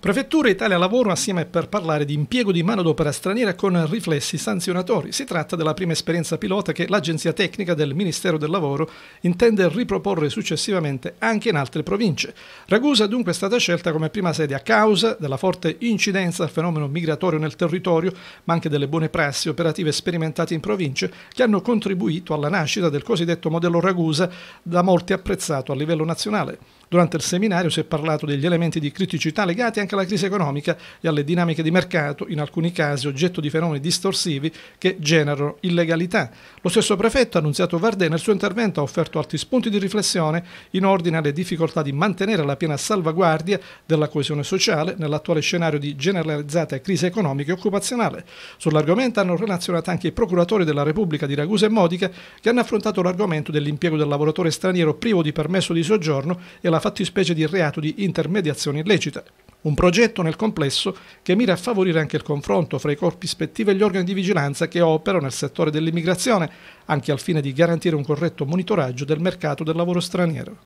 Prefettura Italia Lavoro assieme per parlare di impiego di manodopera straniera con riflessi sanzionatori. Si tratta della prima esperienza pilota che l'Agenzia Tecnica del Ministero del Lavoro intende riproporre successivamente anche in altre province. Ragusa dunque è stata scelta come prima sede a causa della forte incidenza del fenomeno migratorio nel territorio, ma anche delle buone prassi operative sperimentate in province che hanno contribuito alla nascita del cosiddetto modello Ragusa da molti apprezzato a livello nazionale. Durante il seminario si è parlato degli elementi di criticità legati anche alla crisi economica e alle dinamiche di mercato, in alcuni casi oggetto di fenomeni distorsivi che generano illegalità. Lo stesso prefetto, Annunziato Vardè, nel suo intervento ha offerto altri spunti di riflessione in ordine alle difficoltà di mantenere la piena salvaguardia della coesione sociale nell'attuale scenario di generalizzata crisi economica e occupazionale. Sull'argomento hanno relazionato anche i procuratori della Repubblica di Ragusa e Modica che hanno affrontato l'argomento dell'impiego del lavoratore straniero privo di permesso di soggiorno e la fattispecie di reato di intermediazione illecita. Un progetto nel complesso che mira a favorire anche il confronto fra i corpi ispettivi e gli organi di vigilanza che operano nel settore dell'immigrazione, anche al fine di garantire un corretto monitoraggio del mercato del lavoro straniero.